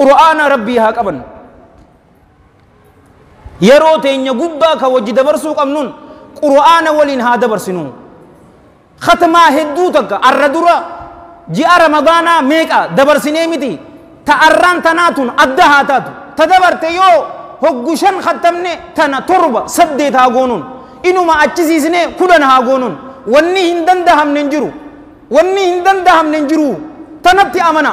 qura'aana rabbii haa qaban yeroo teenya gubbaa ka wajji dabarsuu qabnuun qura'aana waliin haa dabarsinu khatamaa hedduu takka arra dura ji'a ramadaanaa meeqa dabarsinee miti ta arraan tanaa tun adda haa taatu ta dabarte yoo hoggu shan khattamne tana torba saddeet haa goonuun inuma achisiisne kudhan haa goonuun wanni hin dandahamne hin jiru wanni hin dandahamne hin jiru tanatti amana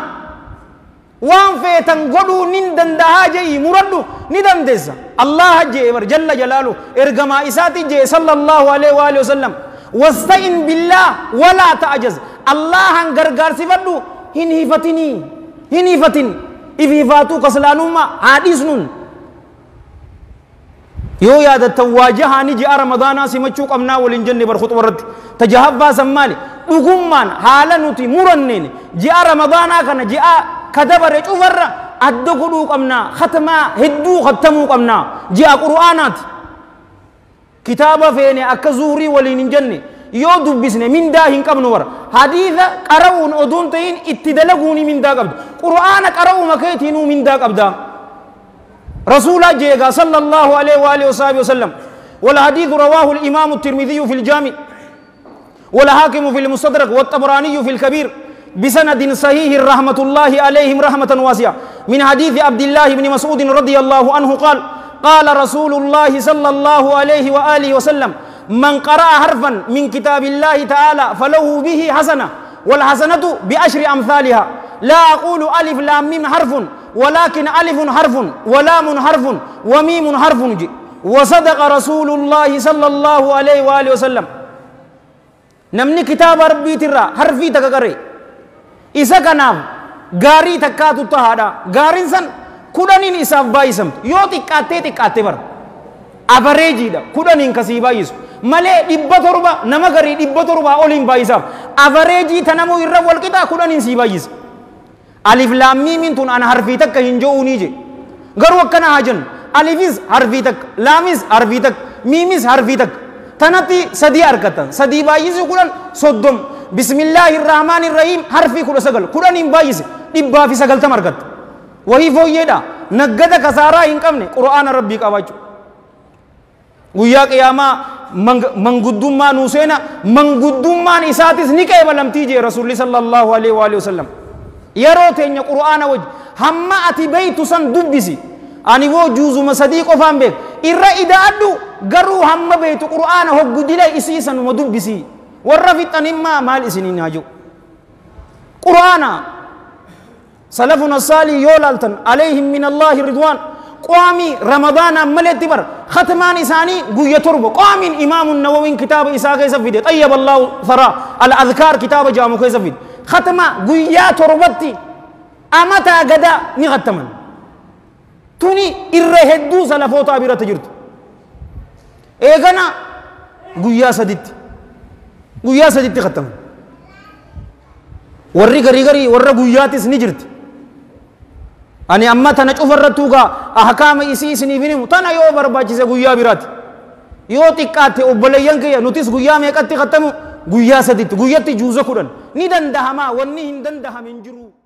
وان فيتن قدو نندن دهاجي مردو ندن دزا الله جيبر جل جلالو ارغما إساتي جي صلى الله عليه وآله وسلم وستئن بالله ولا تعجز الله ان غرغار سفدو هن هفتني هن هفتن إف هفاتو قسلانوما عادسنون yoo yaadattan waajahaa ni ji'a ramadaanaa simachuu qabnaa waliin jenne bar khuxuba irratti tajahabbaa san maali dhugummaan haala nuti muranneen ji'a ramadaanaa kana كدبرت أفرى أدخلوا قمنا ختما هدو ختموا قمنا جاء قرآنات كتابة فيني أكزوري ولننجني يودو بسنة من داهن قمنا ور حديثة قرون أدون تين اتدلقوني من دا قبض قرآن قرون مكيتينو من دا قبضا رسول جيغا صلى الله عليه وآله وصحبه وسلم والحديث رواه الإمام الترمذي في الجامع والحاكم في المستدرك والطبراني في الكبير بسند صحيح رحمة الله عليهم رحمة واسعة من حديث عبد الله بن مسعود رضي الله عنه قال قال رسول الله صلى الله عليه وآله وسلم من قرأ حرفا من كتاب الله تعالى فله به حسنة والحسنة بأشر أمثالها لا أقول ألف لام ميم حرف ولكن ألف حرف ولام حرف وميم حرف وصدق رسول الله صلى الله عليه وآله وسلم نمني كتاب ربي ترى حرفي تككري isa kanaaf gaarii takkaatu tahaadha gaariin san kudhaniin isaaf baay'isamtu yoo xiqqaattee xiqqaattee bara abareejiidha kudhaniin kasii baay'isu malee dhibba torba nama garii dhibba torbaa oliin baay'isaaf abareejii tanamuu irra wal qixaa kudhaniin sii baay'isa alif laammiimiin tun ana harfii takka hin jo'uunii je garuu akkana haa jennu alifis harfii takka laamis harfii takka miimis harfii takka tanatti sadii harkattan sadii baay'isuu kudhan soddoma بسم الله الرحمن الرحيم حرفي كل سجل كلن يبايز يبا في سجل تمرقت وهي فويدا نجد كسارة إنكم نه قرآن ربي كواجو ويا قياما ما نوسينا ما نساتس نكاي بلم تيجي رسول صلى الله عليه وآله وسلم يرو تيني قرآن وج هم أتي بيت سن دبسي أني وو جوز مصديق وفام بيك إذا أدو قرو هم بيت قرآن هو قدلا إسيسا ومدبسي warra fixanimmaa maal isiniin haa jiru quraana salafuna saalii yoo laaltan aleehim min allaahi ridwaan قوامي رمضان عمله تبر ختمان إساني قوية تربة قوام إمام النووي كتاب إساء كيسا فيدي طيب الله ثرى الأذكار كتاب جامو كيسا فيدي ختمة قوية تربة أمتا قدا نغتمن توني إرهدو سلفوتا بيرا تجرت إيغانا قوية سدت guyyaa saditti kattamu warri garii garii warra guyyaattis ni jirti ani amma tana cufarrattu gaa ahkaama isii isiniif hin himu tana yoo barbaachise guyyaa biraati yoo xiqqaatte obboleeyyan kiyya nutis guyyaa meeqatti kattamu guyyaa saditti guyyatti juuza kudhan ni dandahamaa wanni hin dandahame hin jiru